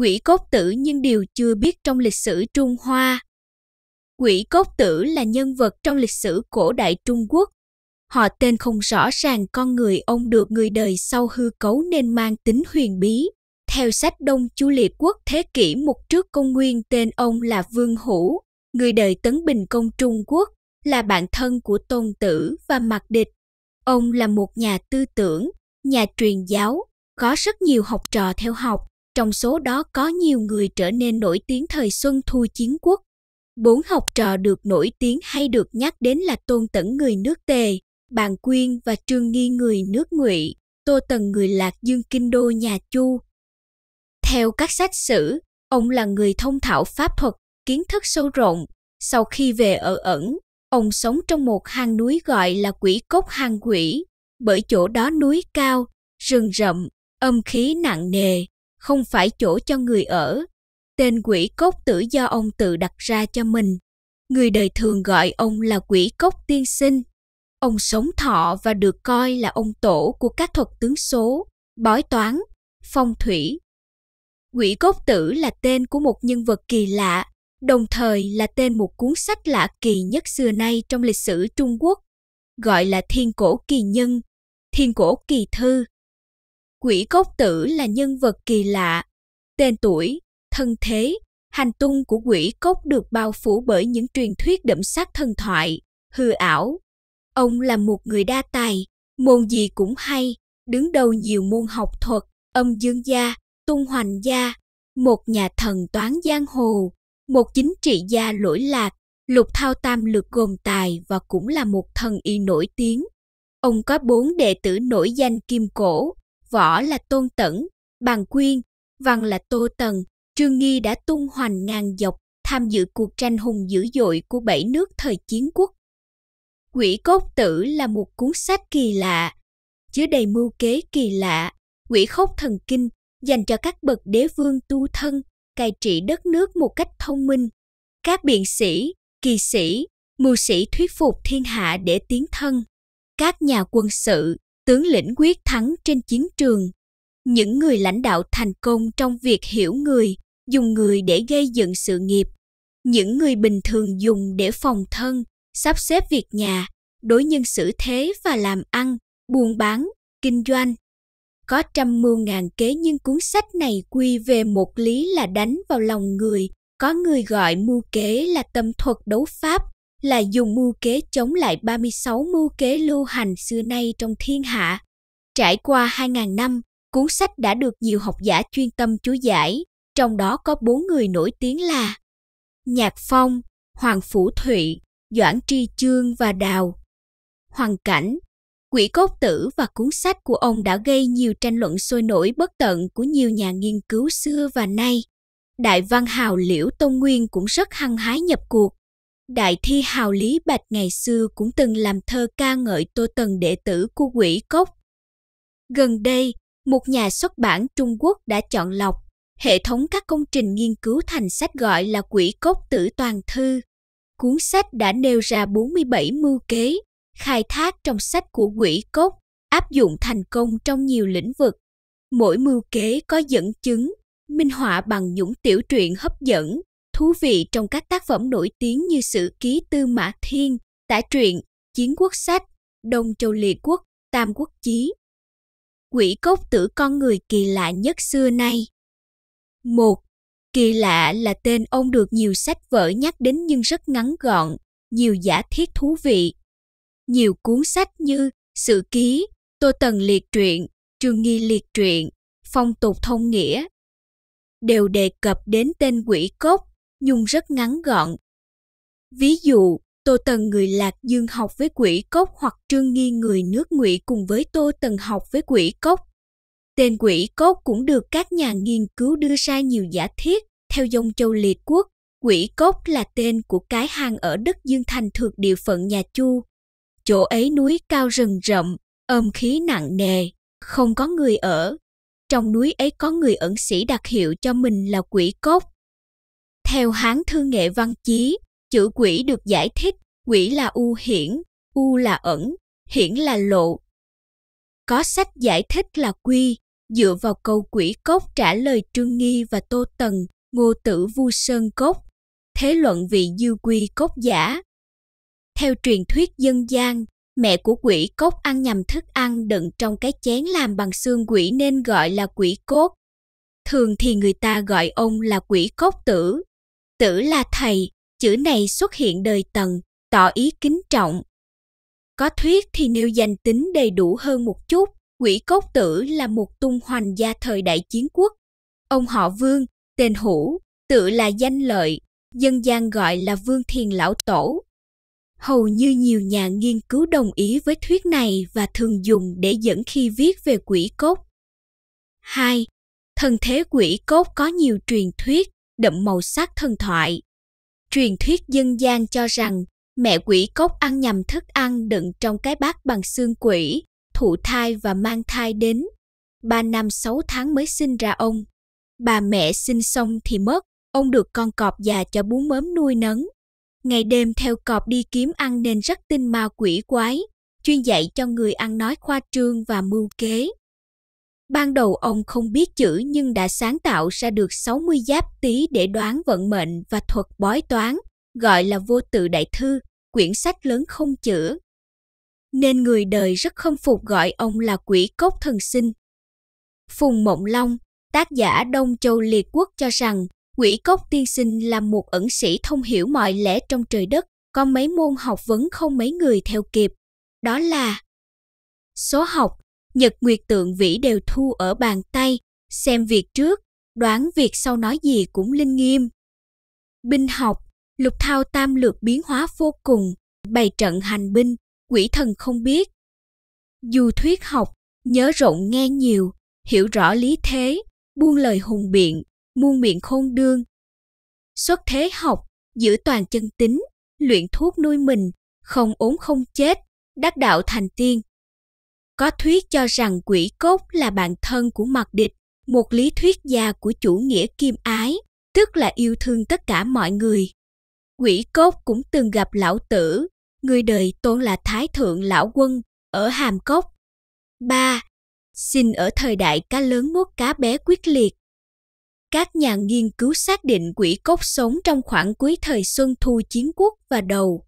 quỷ cốt tử nhưng điều chưa biết trong lịch sử Trung Hoa. Quỷ cốt tử là nhân vật trong lịch sử cổ đại Trung Quốc. Họ tên không rõ ràng con người ông được người đời sau hư cấu nên mang tính huyền bí. Theo sách Đông Chu Liệt Quốc thế kỷ một trước công nguyên tên ông là Vương Hữu, người đời Tấn Bình Công Trung Quốc, là bạn thân của Tôn Tử và Mạc Địch. Ông là một nhà tư tưởng, nhà truyền giáo, có rất nhiều học trò theo học trong số đó có nhiều người trở nên nổi tiếng thời Xuân Thu Chiến Quốc. Bốn học trò được nổi tiếng hay được nhắc đến là Tôn tẫn người nước Tề, Bàn Quyên và Trương Nghi người nước Ngụy, Tô Tần người Lạc Dương Kinh Đô nhà Chu. Theo các sách sử, ông là người thông thạo pháp thuật, kiến thức sâu rộng. Sau khi về ở ẩn, ông sống trong một hang núi gọi là quỷ cốc hang quỷ, bởi chỗ đó núi cao, rừng rậm, âm khí nặng nề, không phải chỗ cho người ở. Tên quỷ cốc tử do ông tự đặt ra cho mình. Người đời thường gọi ông là quỷ cốc tiên sinh. Ông sống thọ và được coi là ông tổ của các thuật tướng số, bói toán, phong thủy. Quỷ cốc tử là tên của một nhân vật kỳ lạ, đồng thời là tên một cuốn sách lạ kỳ nhất xưa nay trong lịch sử Trung Quốc, gọi là Thiên Cổ Kỳ Nhân, Thiên Cổ Kỳ Thư Quỷ cốc tử là nhân vật kỳ lạ. Tên tuổi, thân thế, hành tung của quỷ cốc được bao phủ bởi những truyền thuyết đậm sắc thần thoại, hư ảo. Ông là một người đa tài, môn gì cũng hay, đứng đầu nhiều môn học thuật, âm dương gia, tung hoành gia, một nhà thần toán giang hồ, một chính trị gia lỗi lạc, lục thao tam lược gồm tài và cũng là một thần y nổi tiếng. Ông có bốn đệ tử nổi danh kim cổ, võ là tôn tẩn, bàn quyên, văn là tô tần, trương nghi đã tung hoành ngàn dọc tham dự cuộc tranh hùng dữ dội của bảy nước thời chiến quốc. Quỷ cốt tử là một cuốn sách kỳ lạ, chứa đầy mưu kế kỳ lạ, quỷ khốc thần kinh dành cho các bậc đế vương tu thân, cai trị đất nước một cách thông minh. Các biện sĩ, kỳ sĩ, mưu sĩ thuyết phục thiên hạ để tiến thân. Các nhà quân sự, tướng lĩnh quyết thắng trên chiến trường. Những người lãnh đạo thành công trong việc hiểu người, dùng người để gây dựng sự nghiệp. Những người bình thường dùng để phòng thân, sắp xếp việc nhà, đối nhân xử thế và làm ăn, buôn bán, kinh doanh. Có trăm mưu ngàn kế nhưng cuốn sách này quy về một lý là đánh vào lòng người. Có người gọi mưu kế là tâm thuật đấu pháp, là dùng mưu kế chống lại 36 mưu kế lưu hành xưa nay trong thiên hạ. Trải qua 2.000 năm, cuốn sách đã được nhiều học giả chuyên tâm chú giải, trong đó có bốn người nổi tiếng là Nhạc Phong, Hoàng Phủ Thụy, Doãn Tri Chương và Đào. Hoàng Cảnh, Quỷ Cốt Tử và cuốn sách của ông đã gây nhiều tranh luận sôi nổi bất tận của nhiều nhà nghiên cứu xưa và nay. Đại văn hào Liễu Tông Nguyên cũng rất hăng hái nhập cuộc, Đại thi hào Lý Bạch ngày xưa cũng từng làm thơ ca ngợi Tô Tần đệ tử của quỷ cốc. Gần đây, một nhà xuất bản Trung Quốc đã chọn lọc hệ thống các công trình nghiên cứu thành sách gọi là Quỷ cốc tử toàn thư. Cuốn sách đã nêu ra 47 mưu kế, khai thác trong sách của quỷ cốc, áp dụng thành công trong nhiều lĩnh vực. Mỗi mưu kế có dẫn chứng, minh họa bằng những tiểu truyện hấp dẫn, thú vị trong các tác phẩm nổi tiếng như Sử ký Tư Mã Thiên, Tả truyện, Chiến quốc sách, Đông Châu Liệt quốc, Tam quốc chí. Quỷ cốc tử con người kỳ lạ nhất xưa nay. một Kỳ lạ là tên ông được nhiều sách vở nhắc đến nhưng rất ngắn gọn, nhiều giả thiết thú vị. Nhiều cuốn sách như Sử ký, Tô Tần Liệt truyện, Trường Nghi Liệt truyện, Phong tục thông nghĩa đều đề cập đến tên quỷ cốc Nhung rất ngắn gọn. Ví dụ, Tô Tần người Lạc Dương học với quỷ cốc hoặc Trương Nghi người nước ngụy cùng với Tô Tần học với quỷ cốc. Tên quỷ cốc cũng được các nhà nghiên cứu đưa ra nhiều giả thiết, theo dòng châu liệt quốc, quỷ cốc là tên của cái hang ở đất Dương Thành thuộc địa phận nhà Chu. Chỗ ấy núi cao rừng rậm, âm khí nặng nề, không có người ở. Trong núi ấy có người ẩn sĩ đặt hiệu cho mình là quỷ cốc, theo Hán thư nghệ văn chí, chữ quỷ được giải thích, quỷ là u hiển, u là ẩn, hiển là lộ. Có sách giải thích là quy, dựa vào câu quỷ cốc trả lời Trương Nghi và Tô Tần, Ngô Tử Vu Sơn Cốc, thế luận vị dư quy cốc giả. Theo truyền thuyết dân gian, mẹ của quỷ cốc ăn nhầm thức ăn đựng trong cái chén làm bằng xương quỷ nên gọi là quỷ cốt. Thường thì người ta gọi ông là quỷ cốc tử. Tử là thầy, chữ này xuất hiện đời tần, tỏ ý kính trọng. Có thuyết thì nêu danh tính đầy đủ hơn một chút, Quỷ Cốc Tử là một tung hoành gia thời đại chiến quốc. Ông họ Vương, tên hủ tự là danh lợi, dân gian gọi là Vương Thiền Lão Tổ. Hầu như nhiều nhà nghiên cứu đồng ý với thuyết này và thường dùng để dẫn khi viết về quỷ cốt. hai Thần thế quỷ cốt có nhiều truyền thuyết, đậm màu sắc thần thoại. Truyền thuyết dân gian cho rằng mẹ quỷ cốc ăn nhầm thức ăn đựng trong cái bát bằng xương quỷ, thụ thai và mang thai đến. Ba năm sáu tháng mới sinh ra ông. Bà mẹ sinh xong thì mất, ông được con cọp già cho bú mớm nuôi nấng. Ngày đêm theo cọp đi kiếm ăn nên rất tin ma quỷ quái, chuyên dạy cho người ăn nói khoa trương và mưu kế. Ban đầu ông không biết chữ nhưng đã sáng tạo ra được 60 giáp tí để đoán vận mệnh và thuật bói toán, gọi là vô tự đại thư, quyển sách lớn không chữ. Nên người đời rất không phục gọi ông là quỷ cốc thần sinh. Phùng Mộng Long, tác giả Đông Châu Liệt Quốc cho rằng quỷ cốc tiên sinh là một ẩn sĩ thông hiểu mọi lẽ trong trời đất, có mấy môn học vấn không mấy người theo kịp. Đó là số học, Nhật Nguyệt Tượng Vĩ đều thu ở bàn tay, xem việc trước, đoán việc sau nói gì cũng linh nghiêm. Binh học, lục thao tam lược biến hóa vô cùng, bày trận hành binh, quỷ thần không biết. Dù thuyết học, nhớ rộng nghe nhiều, hiểu rõ lý thế, buông lời hùng biện, muôn miệng khôn đương. Xuất thế học, giữ toàn chân tính, luyện thuốc nuôi mình, không ốm không chết, đắc đạo thành tiên. Có thuyết cho rằng quỷ cốt là bạn thân của mặt địch, một lý thuyết gia của chủ nghĩa kim ái, tức là yêu thương tất cả mọi người. Quỷ cốt cũng từng gặp lão tử, người đời tôn là Thái Thượng Lão Quân, ở Hàm Cốc. ba Xin ở thời đại cá lớn nuốt cá bé quyết liệt. Các nhà nghiên cứu xác định quỷ cốt sống trong khoảng cuối thời Xuân Thu Chiến Quốc và đầu.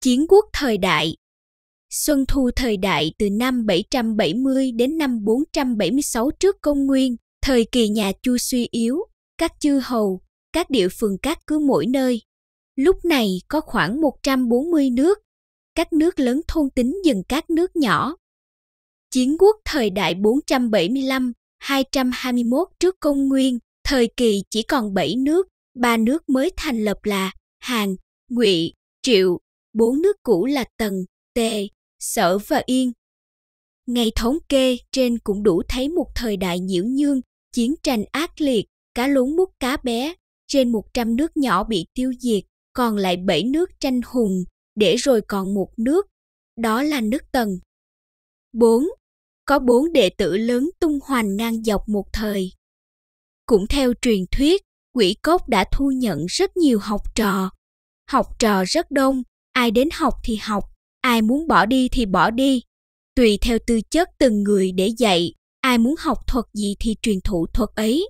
Chiến quốc thời đại, Xuân thu thời đại từ năm 770 đến năm 476 trước công nguyên, thời kỳ nhà Chu suy yếu, các chư hầu, các địa phương các cứ mỗi nơi. Lúc này có khoảng 140 nước, các nước lớn thôn tính dần các nước nhỏ. Chiến quốc thời đại 475, 221 trước công nguyên, thời kỳ chỉ còn 7 nước, ba nước mới thành lập là Hàn, Ngụy, Triệu, bốn nước cũ là Tần, Tề, sở và yên. Ngày thống kê trên cũng đủ thấy một thời đại nhiễu nhương, chiến tranh ác liệt, cá lúng mút cá bé, trên 100 nước nhỏ bị tiêu diệt, còn lại 7 nước tranh hùng, để rồi còn một nước, đó là nước Tần. 4. Có bốn đệ tử lớn tung hoành ngang dọc một thời. Cũng theo truyền thuyết, quỷ cốt đã thu nhận rất nhiều học trò. Học trò rất đông, ai đến học thì học, ai muốn bỏ đi thì bỏ đi tùy theo tư chất từng người để dạy ai muốn học thuật gì thì truyền thụ thuật ấy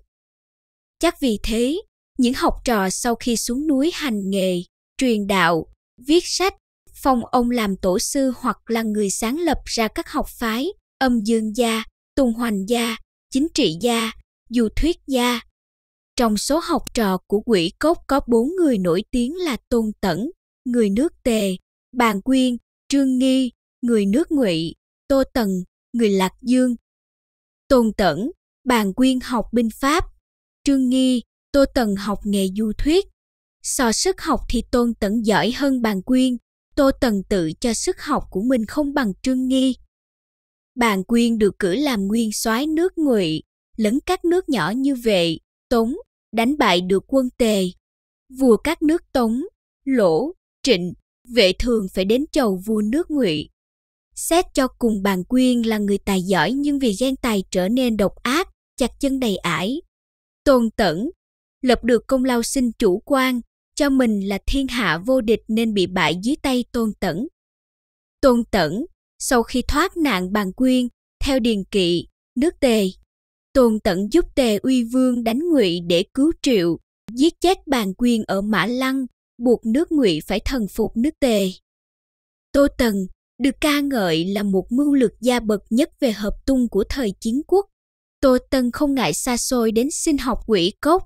chắc vì thế những học trò sau khi xuống núi hành nghề truyền đạo viết sách phong ông làm tổ sư hoặc là người sáng lập ra các học phái âm dương gia tùng hoành gia chính trị gia du thuyết gia trong số học trò của quỷ cốc có bốn người nổi tiếng là tôn tẩn người nước tề bàn quyên Trương Nghi, người nước Ngụy, Tô Tần, người Lạc Dương. Tôn Tẩn, Bàn Quyên học binh pháp, Trương Nghi, Tô Tần học nghề du thuyết. So sức học thì Tôn Tẩn giỏi hơn Bàn Quyên, Tô Tần tự cho sức học của mình không bằng Trương Nghi. Bàn Quyên được cử làm nguyên soái nước Ngụy, lấn các nước nhỏ như Vệ, Tống, đánh bại được quân Tề. Vua các nước Tống, Lỗ, Trịnh vệ thường phải đến chầu vua nước ngụy xét cho cùng bàn quyên là người tài giỏi nhưng vì ghen tài trở nên độc ác chặt chân đầy ải tôn tẩn lập được công lao xin chủ quan cho mình là thiên hạ vô địch nên bị bại dưới tay tôn tẩn tôn tẩn sau khi thoát nạn bàn quyên theo điền kỵ nước tề tôn tận giúp tề uy vương đánh ngụy để cứu triệu giết chết bàn quyên ở mã lăng buộc nước ngụy phải thần phục nước tề tô tần được ca ngợi là một mưu lược gia bậc nhất về hợp tung của thời chiến quốc tô tần không ngại xa xôi đến xin học quỷ cốc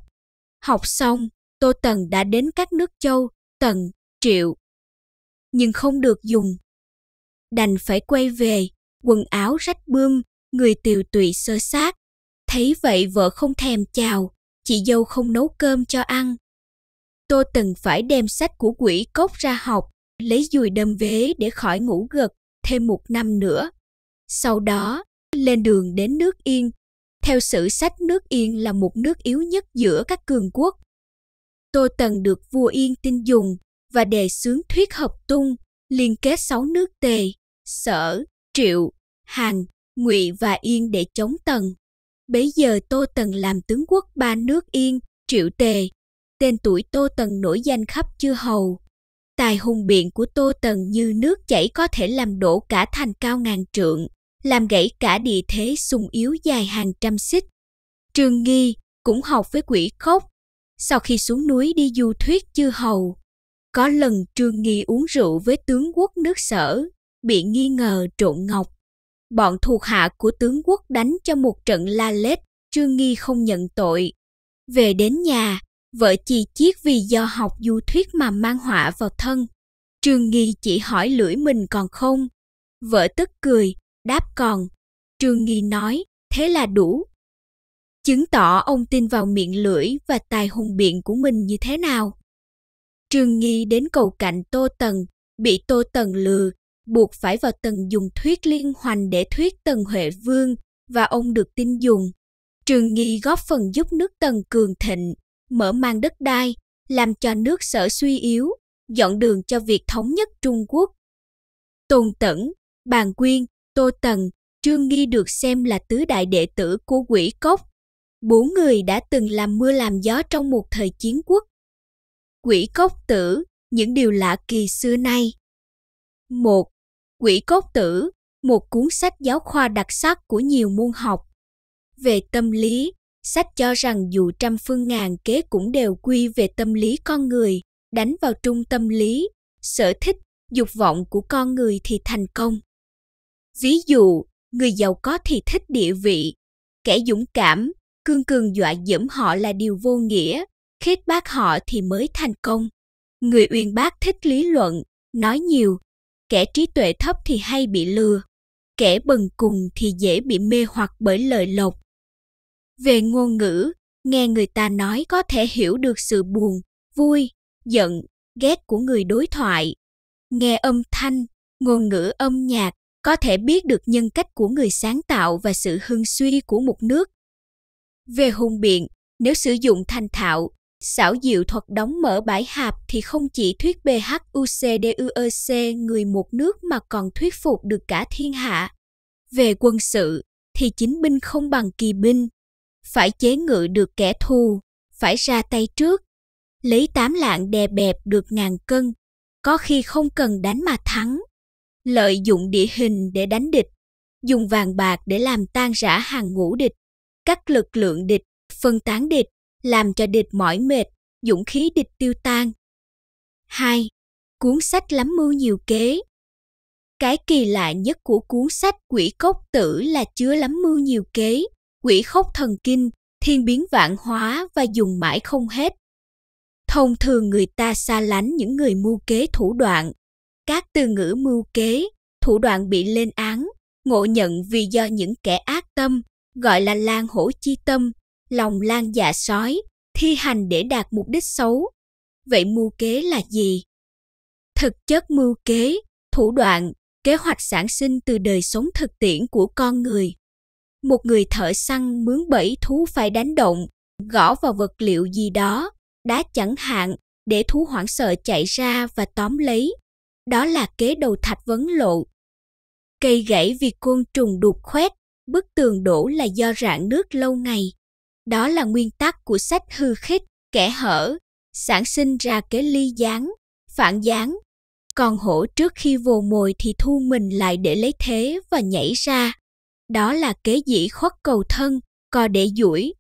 học xong tô tần đã đến các nước châu tần triệu nhưng không được dùng đành phải quay về quần áo rách bươm người tiều tụy sơ sát thấy vậy vợ không thèm chào chị dâu không nấu cơm cho ăn tôi từng phải đem sách của quỷ cốc ra học, lấy dùi đâm vế để khỏi ngủ gật thêm một năm nữa. Sau đó, lên đường đến nước Yên. Theo sử sách nước Yên là một nước yếu nhất giữa các cường quốc. Tôi từng được vua Yên tin dùng và đề xướng thuyết hợp tung liên kết sáu nước Tề, Sở, Triệu, Hàn, Ngụy và Yên để chống Tần. Bấy giờ Tô Tần làm tướng quốc ba nước Yên, Triệu Tề tên tuổi Tô Tần nổi danh khắp chư hầu. Tài hùng biện của Tô Tần như nước chảy có thể làm đổ cả thành cao ngàn trượng, làm gãy cả địa thế sung yếu dài hàng trăm xích. Trương Nghi cũng học với quỷ khóc. Sau khi xuống núi đi du thuyết chư hầu, có lần Trương Nghi uống rượu với tướng quốc nước sở, bị nghi ngờ trộn ngọc. Bọn thuộc hạ của tướng quốc đánh cho một trận la lết, Trương Nghi không nhận tội. Về đến nhà, vợ chi chiết vì do học du thuyết mà mang họa vào thân. trương nghi chỉ hỏi lưỡi mình còn không. Vợ tức cười, đáp còn. trương nghi nói, thế là đủ. Chứng tỏ ông tin vào miệng lưỡi và tài hùng biện của mình như thế nào. trương nghi đến cầu cạnh Tô Tần, bị Tô Tần lừa, buộc phải vào Tần dùng thuyết liên hoành để thuyết Tần Huệ Vương và ông được tin dùng. trương nghi góp phần giúp nước Tần cường thịnh, mở mang đất đai, làm cho nước sở suy yếu, dọn đường cho việc thống nhất Trung Quốc. Tôn Tẩn, Bàn Quyên, Tô Tần, Trương Nghi được xem là tứ đại đệ tử của quỷ cốc. Bốn người đã từng làm mưa làm gió trong một thời chiến quốc. Quỷ cốc tử, những điều lạ kỳ xưa nay. một Quỷ cốc tử, một cuốn sách giáo khoa đặc sắc của nhiều môn học. Về tâm lý, sách cho rằng dù trăm phương ngàn kế cũng đều quy về tâm lý con người đánh vào trung tâm lý sở thích dục vọng của con người thì thành công ví dụ người giàu có thì thích địa vị kẻ dũng cảm cương cường dọa dẫm họ là điều vô nghĩa khích bác họ thì mới thành công người uyên bác thích lý luận nói nhiều kẻ trí tuệ thấp thì hay bị lừa kẻ bần cùng thì dễ bị mê hoặc bởi lời lộc về ngôn ngữ, nghe người ta nói có thể hiểu được sự buồn, vui, giận, ghét của người đối thoại. Nghe âm thanh, ngôn ngữ âm nhạc có thể biết được nhân cách của người sáng tạo và sự hưng suy của một nước. Về hùng biện, nếu sử dụng thành thạo, xảo diệu thuật đóng mở bãi hạp thì không chỉ thuyết BHUCDUEC e người một nước mà còn thuyết phục được cả thiên hạ. Về quân sự, thì chính binh không bằng kỳ binh, phải chế ngự được kẻ thù, phải ra tay trước. Lấy tám lạng đè bẹp được ngàn cân, có khi không cần đánh mà thắng. Lợi dụng địa hình để đánh địch, dùng vàng bạc để làm tan rã hàng ngũ địch, cắt lực lượng địch, phân tán địch, làm cho địch mỏi mệt, dũng khí địch tiêu tan. 2. Cuốn sách lắm mưu nhiều kế Cái kỳ lạ nhất của cuốn sách quỷ cốc tử là chứa lắm mưu nhiều kế quỷ khóc thần kinh, thiên biến vạn hóa và dùng mãi không hết. Thông thường người ta xa lánh những người mưu kế thủ đoạn. Các từ ngữ mưu kế, thủ đoạn bị lên án, ngộ nhận vì do những kẻ ác tâm, gọi là lan hổ chi tâm, lòng lan dạ sói, thi hành để đạt mục đích xấu. Vậy mưu kế là gì? Thực chất mưu kế, thủ đoạn, kế hoạch sản sinh từ đời sống thực tiễn của con người một người thợ săn mướn bẫy thú phải đánh động, gõ vào vật liệu gì đó, đá chẳng hạn, để thú hoảng sợ chạy ra và tóm lấy. Đó là kế đầu thạch vấn lộ. Cây gãy vì côn trùng đục khoét, bức tường đổ là do rạn nước lâu ngày. Đó là nguyên tắc của sách hư khích, kẻ hở, sản sinh ra kế ly gián, phản gián. Còn hổ trước khi vồ mồi thì thu mình lại để lấy thế và nhảy ra đó là kế dĩ khuất cầu thân, co để duỗi.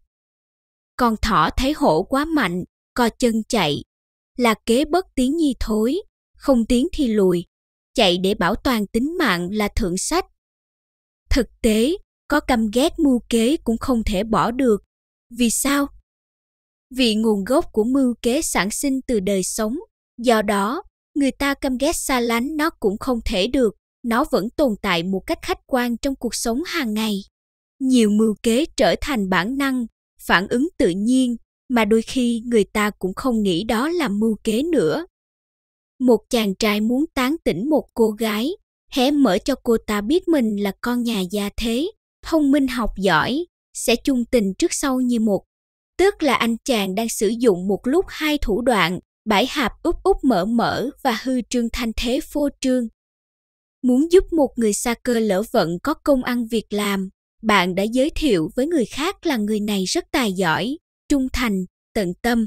Con thỏ thấy hổ quá mạnh, co chân chạy, là kế bất tiếng nhi thối, không tiếng thì lùi, chạy để bảo toàn tính mạng là thượng sách. Thực tế, có căm ghét mưu kế cũng không thể bỏ được. Vì sao? Vì nguồn gốc của mưu kế sản sinh từ đời sống, do đó, người ta căm ghét xa lánh nó cũng không thể được nó vẫn tồn tại một cách khách quan trong cuộc sống hàng ngày nhiều mưu kế trở thành bản năng phản ứng tự nhiên mà đôi khi người ta cũng không nghĩ đó là mưu kế nữa một chàng trai muốn tán tỉnh một cô gái hé mở cho cô ta biết mình là con nhà gia thế thông minh học giỏi sẽ chung tình trước sau như một tức là anh chàng đang sử dụng một lúc hai thủ đoạn bãi hạp úp úp mở mở và hư trương thanh thế phô trương Muốn giúp một người xa cơ lỡ vận có công ăn việc làm, bạn đã giới thiệu với người khác là người này rất tài giỏi, trung thành, tận tâm.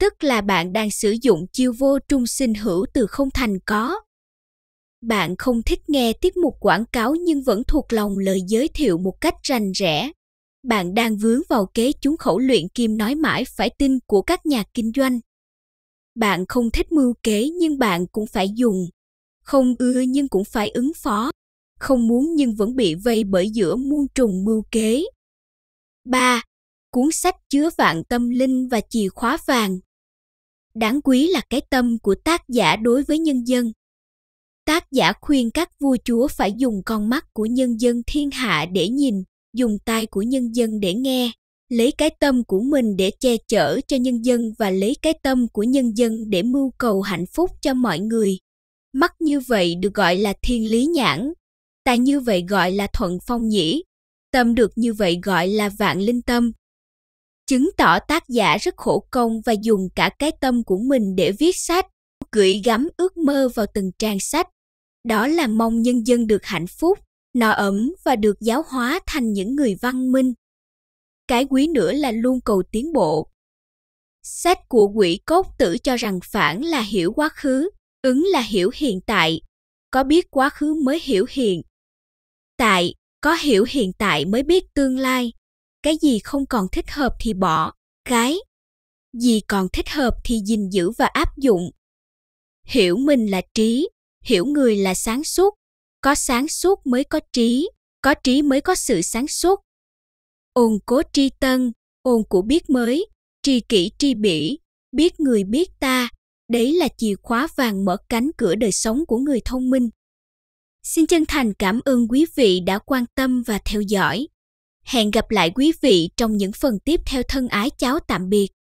Tức là bạn đang sử dụng chiêu vô trung sinh hữu từ không thành có. Bạn không thích nghe tiết mục quảng cáo nhưng vẫn thuộc lòng lời giới thiệu một cách rành rẽ. Bạn đang vướng vào kế chúng khẩu luyện kim nói mãi phải tin của các nhà kinh doanh. Bạn không thích mưu kế nhưng bạn cũng phải dùng không ưa nhưng cũng phải ứng phó, không muốn nhưng vẫn bị vây bởi giữa muôn trùng mưu kế. 3. Cuốn sách chứa vạn tâm linh và chìa khóa vàng. Đáng quý là cái tâm của tác giả đối với nhân dân. Tác giả khuyên các vua chúa phải dùng con mắt của nhân dân thiên hạ để nhìn, dùng tai của nhân dân để nghe, lấy cái tâm của mình để che chở cho nhân dân và lấy cái tâm của nhân dân để mưu cầu hạnh phúc cho mọi người. Mắt như vậy được gọi là thiên lý nhãn, ta như vậy gọi là thuận phong nhĩ, tâm được như vậy gọi là vạn linh tâm. Chứng tỏ tác giả rất khổ công và dùng cả cái tâm của mình để viết sách, gửi gắm ước mơ vào từng trang sách. Đó là mong nhân dân được hạnh phúc, no ấm và được giáo hóa thành những người văn minh. Cái quý nữa là luôn cầu tiến bộ. Sách của quỷ cốt tử cho rằng phản là hiểu quá khứ, Ứng là hiểu hiện tại, có biết quá khứ mới hiểu hiện. Tại, có hiểu hiện tại mới biết tương lai. Cái gì không còn thích hợp thì bỏ, cái. Gì còn thích hợp thì gìn giữ và áp dụng. Hiểu mình là trí, hiểu người là sáng suốt. Có sáng suốt mới có trí, có trí mới có sự sáng suốt. Ôn cố tri tân, ôn của biết mới, tri kỷ tri bỉ, biết người biết ta, Đấy là chìa khóa vàng mở cánh cửa đời sống của người thông minh. Xin chân thành cảm ơn quý vị đã quan tâm và theo dõi. Hẹn gặp lại quý vị trong những phần tiếp theo thân ái cháu tạm biệt.